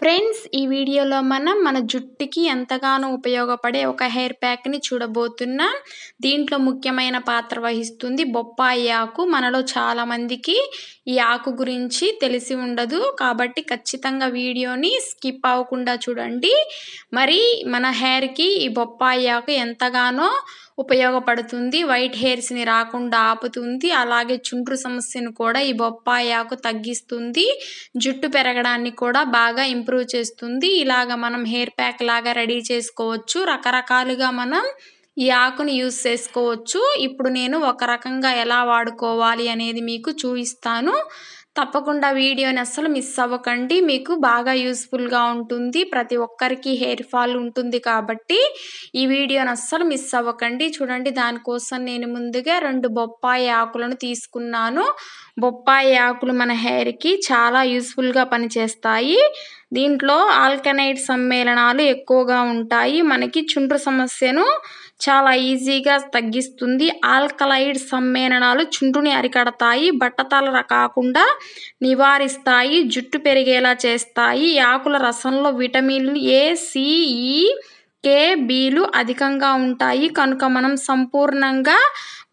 friends ఈ వీడియోలో మనం మన జుట్టుకి ఎంతగానో ఉపయోగపడే ఒక హెయిర్ ప్యాక్ని చూడబోతున్నాం దీంట్లో ముఖ్యమైన పాత్ర వహిస్తుంది బొప్పాయి ఆకు మనలో చాలామందికి ఈ ఆకు గురించి తెలిసి ఉండదు కాబట్టి ఖచ్చితంగా వీడియోని స్కిప్ అవ్వకుండా చూడండి మరి మన హెయిర్కి ఈ బొప్పాయి ఆకు ఎంతగానో ఉపయోగపడుతుంది వైట్ హెయిర్స్ని రాకుండా ఆపుతుంది అలాగే చుండ్రు సమస్యను కూడా ఈ బొప్పాయి ఆకు తగ్గిస్తుంది జుట్టు పెరగడాన్ని కూడా బాగా ఇంప్రూవ్ చేస్తుంది ఇలాగ మనం హెయిర్ ప్యాక్ లాగా రెడీ చేసుకోవచ్చు రకరకాలుగా మనం ఈ ఆకుని యూస్ చేసుకోవచ్చు ఇప్పుడు నేను ఒక రకంగా ఎలా వాడుకోవాలి అనేది మీకు చూపిస్తాను తప్పకుండా వీడియోని అస్సలు మిస్ అవ్వకండి మీకు బాగా యూస్ఫుల్గా ఉంటుంది ప్రతి ఒక్కరికి హెయిర్ ఫాల్ ఉంటుంది కాబట్టి ఈ వీడియోని అస్సలు మిస్ అవ్వకండి చూడండి దానికోసం నేను ముందుగా రెండు బొప్పాయి ఆకులను తీసుకున్నాను బొప్పాయి ఆకులు మన హెయిర్కి చాలా యూస్ఫుల్గా పనిచేస్తాయి దీంట్లో ఆల్కనైడ్ సమ్మేళనాలు ఎక్కువగా ఉంటాయి మనకి చుండ్రు సమస్యను చాలా ఈజీగా తగ్గిస్తుంది ఆల్కలైడ్ సమ్మేళనాలు చుండ్రుని అరికడతాయి బట్టతల కాకుండా నివారిస్తాయి జుట్టు పెరిగేలా చేస్తాయి ఆకుల రసంలో విటమిన్లు ఏ సిఈ కే బీలు అధికంగా ఉంటాయి కనుక మనం సంపూర్ణంగా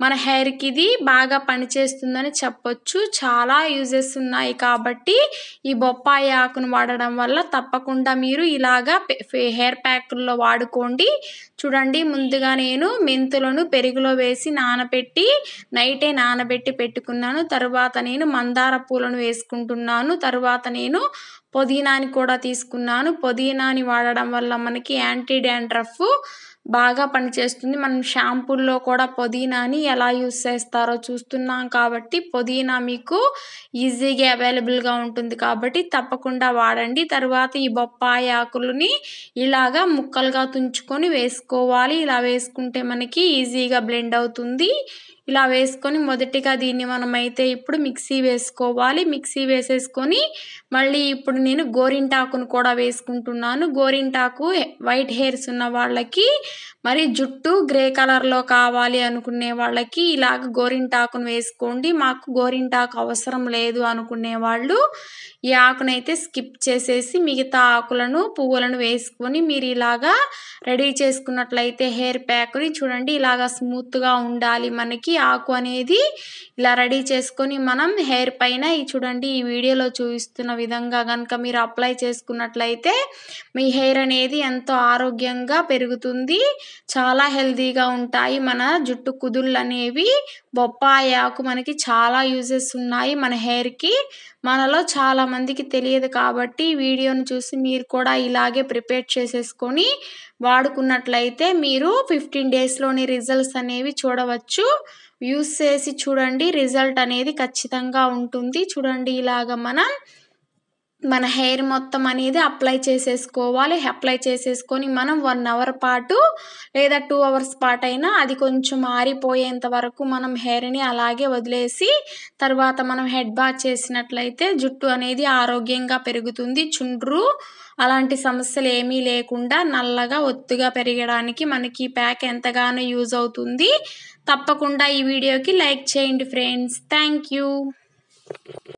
మన హెయిర్కి ఇది బాగా పనిచేస్తుందని చెప్పొచ్చు చాలా యూజెస్ ఉన్నాయి కాబట్టి ఈ బొప్పాయి ఆకును వాడడం వల్ల తప్పకుండా మీరు ఇలాగా హెయిర్ ప్యాక్లో వాడుకోండి చూడండి ముందుగా నేను మెంతులను పెరుగులో వేసి నానబెట్టి నైటే నానబెట్టి పెట్టుకున్నాను తరువాత నేను మందార పూలను వేసుకుంటున్నాను తర్వాత నేను పుదీనాని కూడా తీసుకున్నాను పుదీనాని వాడడం వల్ల మనకి యాంటీ డాండ్రఫ్ బాగా పనిచేస్తుంది మనం షాంపూల్లో కూడా పుదీనాని ఎలా యూస్ చేస్తారో చూస్తున్నాం కాబట్టి పుదీనా మీకు ఈజీగా అవైలబుల్గా ఉంటుంది కాబట్టి తప్పకుండా వాడండి తర్వాత ఈ బొప్పాయి ఆకులని ఇలాగా ముక్కలుగా తుంచుకొని వేసుకోవాలి ఇలా వేసుకుంటే మనకి ఈజీగా బ్లెండ్ అవుతుంది ఇలా వేసుకొని మొదటిగా దీన్ని మనం అయితే ఇప్పుడు మిక్సీ వేసుకోవాలి మిక్సీ వేసేసుకొని మళ్ళీ ఇప్పుడు నేను గోరింటాకును కూడా వేసుకుంటున్నాను గోరింటాకు వైట్ హెయిర్స్ ఉన్న వాళ్ళకి మరి జుట్టు గ్రే కలర్లో కావాలి అనుకునే వాళ్ళకి ఇలాగ గోరింటాకును వేసుకోండి మాకు గోరింటాకు అవసరం లేదు అనుకునే వాళ్ళు ఈ ఆకునైతే స్కిప్ చేసేసి మిగతా ఆకులను పువ్వులను వేసుకొని మీరు ఇలాగా రెడీ చేసుకున్నట్లయితే హెయిర్ ప్యాక్ని చూడండి ఇలాగా స్మూత్గా ఉండాలి మనకి మిర్చి ఆకు అనేది ఇలా రెడీ చేసుకొని మనం హెయిర్ పైన ఈ చూడండి ఈ వీడియోలో చూపిస్తున్న విధంగా కనుక మీరు అప్లై చేసుకున్నట్లయితే మీ హెయిర్ అనేది ఎంతో ఆరోగ్యంగా పెరుగుతుంది చాలా హెల్తీగా ఉంటాయి మన జుట్టు కుదుళ్ళు అనేవి బొప్పాయి ఆకు మనకి చాలా యూజెస్ ఉన్నాయి మన హెయిర్కి మనలో చాలా మందికి తెలియదు కాబట్టి వీడియోను చూసి మీరు కూడా ఇలాగే ప్రిపేర్ చేసేసుకొని వాడుకున్నట్లయితే మీరు ఫిఫ్టీన్ డేస్లోని రిజల్ట్స్ అనేవి చూడవచ్చు యూస్ చేసి చూడండి రిజల్ట్ అనేది ఖచ్చితంగా ఉంటుంది చూడండి ఇలాగ మనం మన హెయిర్ మొత్తం అనేది అప్లై చేసేసుకోవాలి అప్లై చేసేసుకొని మనం వన్ అవర్ పాటు లేదా టూ అవర్స్ పాటు అయినా అది కొంచెం ఆరిపోయేంత వరకు మనం హెయిర్ని అలాగే వదిలేసి తర్వాత మనం హెడ్ బాత్ చేసినట్లయితే జుట్టు అనేది ఆరోగ్యంగా పెరుగుతుంది చుండ్రు అలాంటి సమస్యలు ఏమీ లేకుండా నల్లగా ఒత్తుగా పెరగడానికి మనకి ప్యాక్ ఎంతగానో యూజ్ అవుతుంది తప్పకుండా ఈ వీడియోకి లైక్ చేయండి ఫ్రెండ్స్ థ్యాంక్ యూ